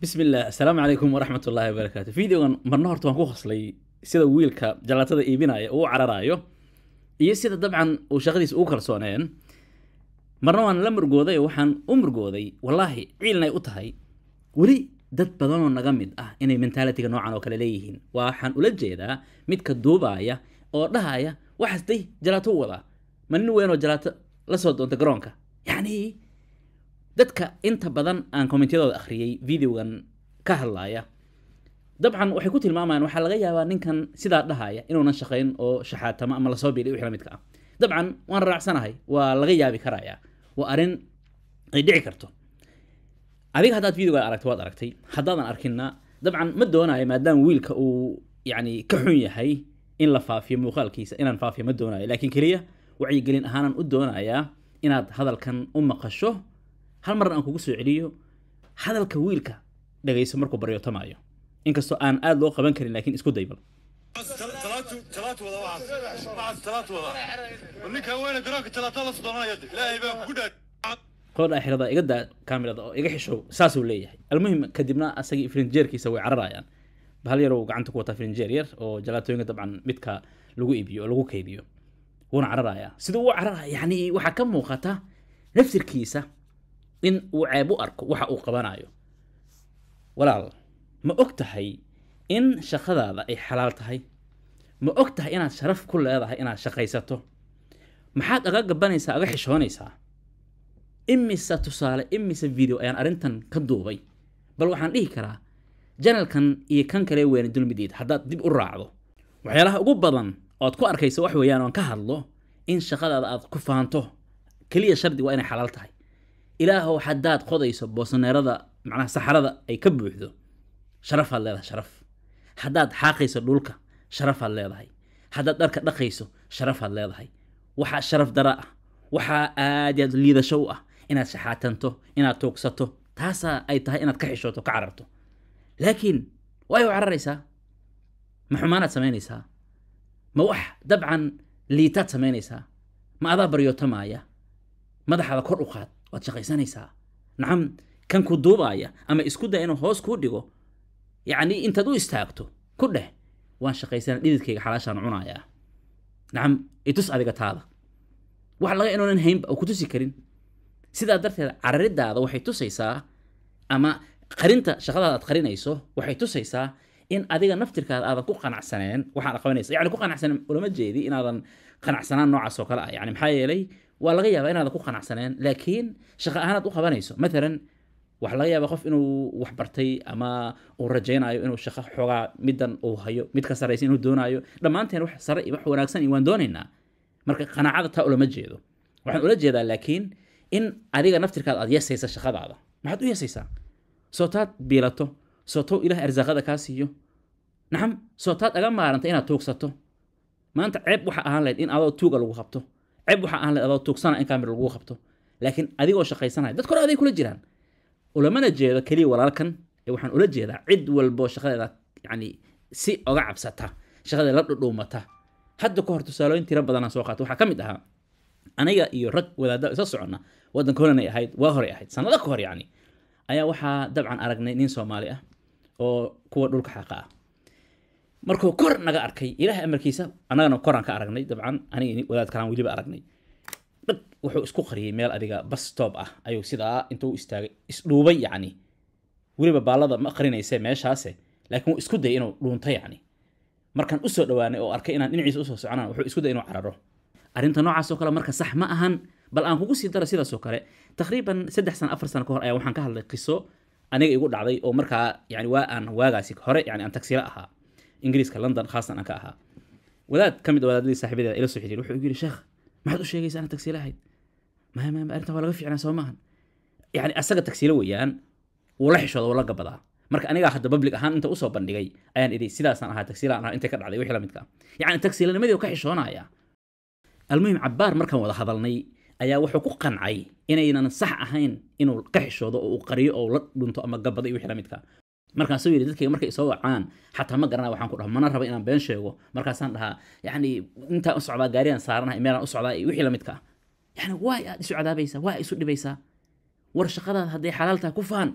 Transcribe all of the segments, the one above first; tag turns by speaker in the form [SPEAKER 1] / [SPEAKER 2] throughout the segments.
[SPEAKER 1] bismillaah asalaamu calaykum waraxmatullaahi wabarakaatu videogan marna horta waan ku qoslay sida wiilka jalaatada iibinaya uu cararaayo iyo sida dabcan uu shaqadiisa ugu kalsooneen marna waan la murgooday oo waxaan u murgooday wallaahi ciilna ay u tahay weli dad badan oo naga mid ah inay mentaalitiga noocan oo kale leeyihiin waxaan ula jeedaa midka duubaya oo dhahaya waxaas day jalaato u wadaa ma nin weyn oo jalaato la soo doonta garoonka yacni dadka inta badan aan kommentiyadooda akhriyey videogan ka hadlaaya dabcan waxay ku tilmaamayaan waxaa laga yaabaa ninkan sidaa dhahaya inuunan shaqayn oo shaxaatama ama lasoo biiliy wixii la ah dabcan waan raacsanahay waa laga yaabi karaya waa arrin ay dhici karto adiga haddaad videoga aragto waad aragtay haddaadan arkinna dabcan ma doonayo maadaama wiilka uu yani ka xun yahay in la faafiyo muuqaalkiisa inaan faafiyo ma doonayo laakiin keliya wacyigelin ahaanan u doonayaa inaad hadalkan u maqasho hal marna aan kugu soo celiyo hadalka wiilka dhagayso markuu baryotamaayo inkastoo aan aada loo qaban karin laakiin isku daybal تلات وضع بعد تلات وضع واللي كان وين قراك تلاتة لا صدرنا qoodha xirada iga daa kamirada oo iga xishow saasuu leeyahay almuhim kadibna asagii frinjeerkiisa way cararayaan bahal yar gacanta ku wataa frinjeer yar oo jalaatooyinka dabcan midka lagu iibiyo oo lagu keydiyo wuuna cararayaa siduu u cararaya yani waxaa ka muuqata nafsirkiisa in uu ceeb u arko waxa uu qabanayo walaal ma og tahay in shaqadaada ay xalaal tahay ma og tahay inaad sharaf ku leedahay inaad shaqaysato maxaad aga gabanaysaa aga xishoonaysaa imise tusaale imise video ayaan arrintan ka duubay bal waxaan dhihi karaa janalkan iyo kan kale weena dulmideed haddaad dib u raacdo waxyaalaha ugu badan oad ku arkaysa wax weeyaan oan ka hadlo in shaqadaada aad ku fahanto keliya shardi waa inay xalaal tahay ilaahow haddaad qodayso boosaneerada macnaha saxarada ay ka buuxdo sharafaad leedahay sharaf haddaad xaaqayso dhulka sharafaad leedahay haddaad dharka dhaqayso sharafaad leedahay waxaa sharaf dara ah waxaa aad yaad liidasho u ah inaad shaxaatanto inaad tuugsato taasa ay tahay inaad ka xishooto ka cararto laakiin waa u cararaysaa ma xumaanaad samaynaysaa ma wax dabcan liitaad samaynaysaa ma adaa baryootomaaya madaxaada kor u qaad waad shaqaysanaysaa nacam kan ku duubaaya ama isku daa inuu hoos kuu dhigo yacni intaad u istaagto ku dheh waan shaqaysana dhididkayga xalaashaan cunayaa nacam itus adiga taada wax laga inoonan haynba oo ku tusi karin sidaa darteed cararidaada waxay tusaysaa ama qarinta shaqadaada aad qarinayso waxay tusaysaa in adiga naftirkaada aadan ku qanacsaneen waxaad qabanaysa yani ku qanacsaneen ulama jeedi inaadan qanacsanaan noocaas kale ah yani maxaa yeelay waa laga yaabaa inaadan ku qanacsaneen laakiin shaqo ahaanaad u qabanayso maalan waxaa laga yaabaa qof inuu wax ama uu rajaynayo inuu shaqo xoogaa middan uu hayo mid ka sarraysa inuu doonaayo dhammaanteen wax sare iyo wax wanaagsan iyo waan doonaynaa marka qanaacada taa ulama jeedo waxaan ula jeedaa laakiin in adiga naftirkaad aad yeesaysa shaqadaada maxaad u yeesaysaa sootaad biilato sootow ilaah arsaaqada kaa siiyo naxam sootaad aga maaranta inaad tuugsato maanta ceeb waxa ahaan lahayd in adoo tuuga lagu qabto ceeb waxa ahaan lahayd adoo tuugsana in kaamir lagu qabto laakiin adigoo shaqaysanaya dadka hore aday kula jiraan ulamana jeedo keliya walaalkan ee waxaan ula jeedaa cid walboo shaqadeeda yacni si oga cabsata shaqadeeda la dhudhuumata hadda ka hor tusaalooyin tiro badanaan soo qaato waxaa ka mid ahaa aniga iyo rag wadaada isa soconna waddankoonanay ahayd waa horey ahayd sanado ka hor yacni ayaa waxaa dabcan aragnay nin soomaali ah oo kuwa dhulka xaqa ah markuu kor naga arkay ilaahay amarkiisa annagana koraan ka aragnay dabcan aniga wadaad kalaan weliba aragnay dhag wuxuu isku qariyey meel adiga bastoob ah ayuu sidaa intuu istaagay isdhuubay yacni weliba baallada ma qarinayse meeshaase laakiin wuu isku dayay inuu dhuunto yacni markaan usoo dhawaanay oo arkay inaan dhinaciisa usoo soconaan wuxuu isku dayay inuu cararo arinta noocaasoo kale marka sax ma ahan bal aan kugu sii dara sidaasoo kale taqriiban saddex san afar sano ka hor ayaa waxaan ka hadlay qiso aniga igu dhacday oo markaa yani waa aan waagaasi hore yani aan tagsilo ahaa ingiriiska london khaasan aan ka ahaa wadaad ka mid ah wadaadadii saaxiibadeeda ila soo xiriir wuxuu igu yidhi sheekh maxaad u sheegaysa anaa tagsiilo ahayd maya maya arrintan waa laga fiicnaa soo maahan yani asaga tagsiilo weeyaan wuu la xishooda wuu la gabadaa marka anigaa hadda public ahaan inta usoo bandhigay ayaan idhi sidaasaan ahaa tagsiilaan ahaa intay ka dhacday wixii la midka yani tagsiilanimadii ka xishoonaya almuhim cabaar markaan wada hadalnay ayaa wuxuu ku qancay inaynan sax ahayn inuu ka xishoodo oo uu qariyo oo la dhunto ama gabada iyo wixii la midka markaasuu yidhi markay soo wacaan xataa ma garana waxaan ku dhaho mana raba inaan been sheego markaasaan dhahaa yacni intaan u socdaa gaarigaan saaranahay meelaan u socdaa wixii la midka ah aad isu cadaabaysaa waa isu dhibaysaa war shaqadaada hadday xalaal tahay ku faan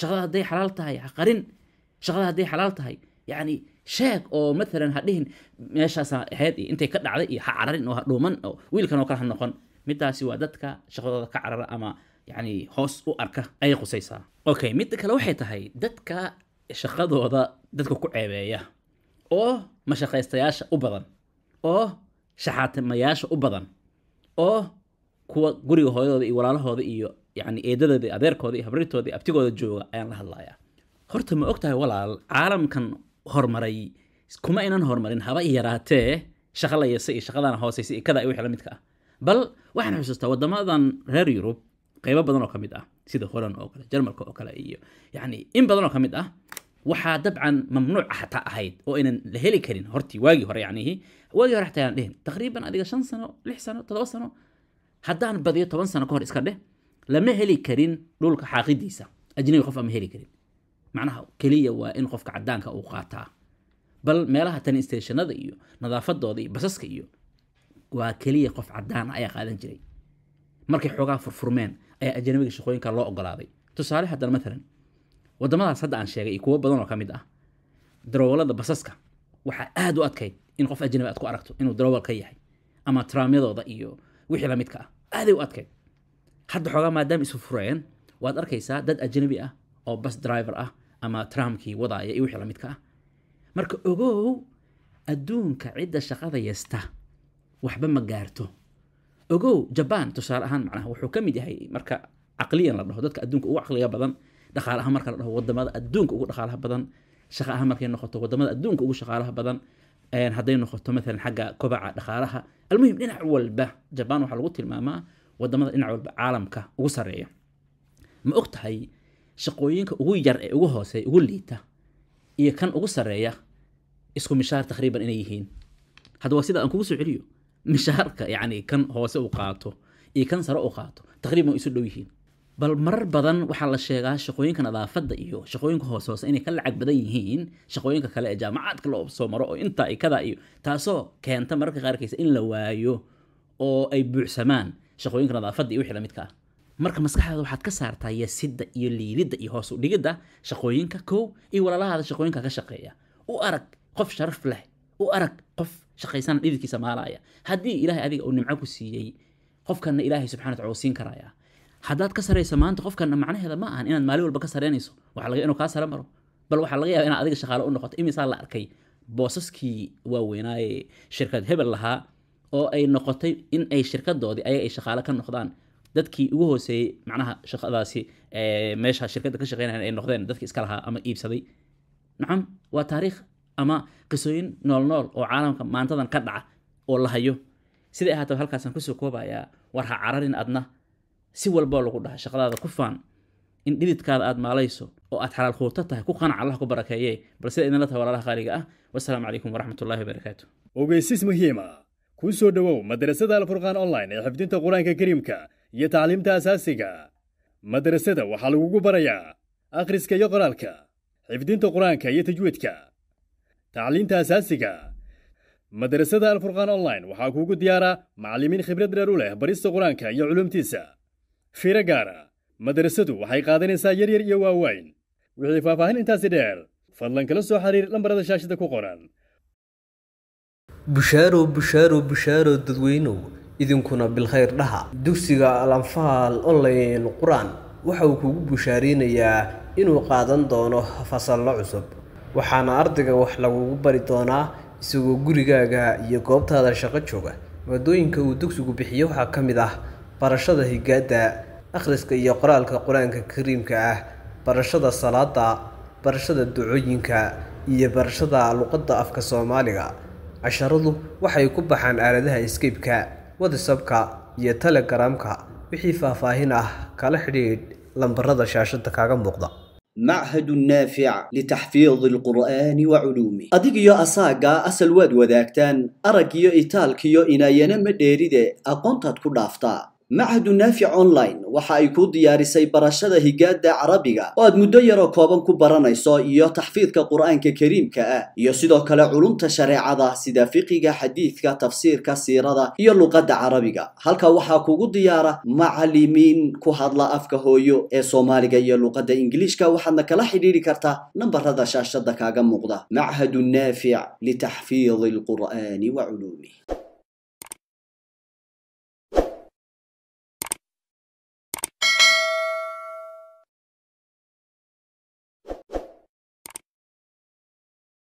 [SPEAKER 1] shaqadaada hadday xalaal tahay qarin shaqada hadday xalaal tahay yacni sheeg oo maalan hadhihin meeshaasa ahayd iyo ka dhacday iyo ha cararin oo ha dhuuman oo wiilkan oo kale ha noqon midaasi waa dadka shaqadooda ka carara ama yani hoos u arka ayay qusaysaa okay midda kale waxay tahay dadka shaqadooda dadka ku ceebeeya oo mashaqaystayaasha u badan oo shaxaatimayaasha u badan oo kuwa guriga hooyadooda iyo walaalahooda iyo yani eedadooda adeerkooda iyo habrirtooda iyo abtigooda jooga ayaan la hadlayaa horta ma og walaal caalamkan hormaray kuma aynan horumarin haba yaraatee shaqo la yeesay iyo shaqadana hooseysa iyo kada iyo wixii la midka ah bal waxaan xusuustaa waddamadan reer yurub qaybo badan oo ka mid ah sida holan oo kale jarmalka oo kale iyo yacni in badan oo ka mid ah waxaa dabcan mamnuuca xataa ahayd oo aynan la heli karin hortii waagii hore yacnihi waagii hore xataa aan dhehin taqriiban adiga shan sano lix sano toddoba sano haddaan badiyo toban sano ka hor iska dheh lama heli karin dhulka xaaqidiisa ajnabi qof ama heli karin macnaha keliya waa in qofka cadaanka uu qaataa bal meelaha tani iyo nadaafadooda iyo basaska iyo waa keliya qof cadaan ah ayaa qaadan jiray markay xoogaa furfurmeen ayaa ajanabiga shaqooyinka loo ogolaaday tusaale haddana maalan wadamadaas hadda aan sheegay iyo kuwo badan oo ka mid ah darawalada basaska waxaa aada u adkayd in qof ajanabi aad ku aragto inuu darawal ka yahay ama traamyadooda iyo wixii lamidka ah aaday u adkayd hadda xoogaa maadaama isu waad arkaysaa dad ajanabi ah oo bas driver ah ama trumpkii wadaaya iyo wixii la midka ah marka ogow adduunka cidda shaqada waxba ma gaarto ogow jaban tusaale ahaan macnaha wuxuu ka mid yahay marka caqliyan la dhaho dadka adduunka ugu caqliga badan dhaqaalaha marka la dhaho wadamada adduunka ugu dhaqaalaha badan shaqa ahaan markay noqoto wadamada adduunka ugu shaqaalaha badan hadday noqoto maalan xagga kobaca dhaqaalaha almuhim dhinac walba jabaan waxaa lagu tilmaamaa wadamada dhinac walba caalamka ugu sareeya ma og tahay shaqooyinka ugu yar ee ugu hooseeya ugu liita iyo kan ugu sareeya isku mishaar takriiban inay yihiin hadda waa sida aan kugu soo celiyo mishaarka yacni kan hoose u qaato iyo kan sare u qaato takriiban isu dhow yihiin bal marar badan waxaa la sheegaa shaqooyinka nadaafadda iyo shaqooyinka hoose hoose inay ka lacag badan yihiin shaqooyinka kale ee jaamacaadka loo soo maro oo intaa iyo kadaa iyo taasoo keenta mararka qaarkiisa in la waayo oo ay buuxsamaan shaqooyinka nadaafadda iyo wixii la ah marka maskaxdaada waxaad ka saartaa yasidda iyo liididda iyo hoos udhigidda shaqooyinka kow iyo walaalahaada shaqooyinka ka shaqeeya u arag qof sharaf leh u arag qof shaqaysana dhididkiisa maalaya haddii ilaahay adiga uu nimco ku siiyey qofkanna ilaahay subxana wataala uu siin karaya haddaad ka saraysa maanta qofkanna macnaheeda ma ahan inaad maalin walba ka saraynayso waxa laga inuu kaa sare maro bal waxaa laga yaaba inaad adiga shaqaale u noqoto imisaa la arkay boosaskii waaweynaaye shirkad hebel lahaa oo ay noqotay in ay shirkadoodii ayaga ay shaqaale ka noqdaan dadkii ugu hooseeyey macnaha shaqadaasi meesha shirkadda ka shaqeynaya ay noqdeen dadki iska lahaa ama iibsaday nacam waa taariikh ama qisooyin nool oo caalamka maantadan ka dhaca oo la hayo siday ahaataba halkaasaan kusoo koobayaa war ha cararin adna si walboo lagu dhaha shaqadaada ku faan in dhididkaada aad maalayso oo aad xalaal khuurto tahay ku qanac allah ku barakeeyee bal sida idinla tahay walaalaha qaaliga ah wasalaamu calaykum waraxmatullahi wabarakaatu ogeysis muhiima kuu soo dhowow madrasada alfurqaan online ee xifdinta qur-aanka kariimka iyo tacliimta asaasiga madrasada waxaa lagugu barayaa akhriska iyo qoraalka xifdinta qur-aanka iyo tajwiidka tacliinta asaasiga madrasada alfurqaan online waxaa kuugu diyaara macallimiin khibrad dheer u leh barista qur-aanka iyo culumtiisa fiiro gaara madrasadu waxay qaadanaysaa yaryar iyo waaweyn wixii faahfaahin intaasi dheer fadlan kala soo xiriir lambarada shaashadda ku qoran bushaarow bushaarow bushaaro dadweynow idinkuna bilkhayr dhaha dugsiga alanfaal online qur-aan waxa uu kugu bushaareynayaa inuu qaadan doono fasallo cusub waxaana ardayga wax lagugu bari doonaa isagoo gurigaaga iyo goobtaada shaqo jooga maadooyinka uu dugsigu bixiyo waxaa ka mid ah barashada higaadda akhriska iyo qoraalka qur-aanka kariimka ah barashada salaadda barashada ducooyinka iyo barashada luqadda afka soomaaliga casharadu waxay ku baxaan aaladaha eskayb-ka whatsapka iyo telegramka wixii faahfaahin ah kala xidhiidh lambarada shaashada kaaga muuqda machadu naafic litaxfiidi alqur'aani wa culuumih adig iyo asaagaa asal waad wadaagtaan arag iyo itaalkiyo inaayana ma dheeride aqoontaad ku dhaaftaa machadu naafic online waxa ay kuu diyaarisay barashada higaada carabiga oo aad muddo yaroo kooban ku baranayso iyo taxfiidka qur'aanka kariimka ah iyo sidoo kale culumta shareecada sida fiqiga xadiidka tafsiirka siirada iyo luqadda carabiga halka waxaa kugu diyaara macalimiin ku hadla afka hooyo ee soomaaliga iyo luqadda ingiliishka waxaadna kala xidhiidhi kartaa nambarada shaashada kaaga muuqda machadu naafic litaxfiidi alqur'aani wa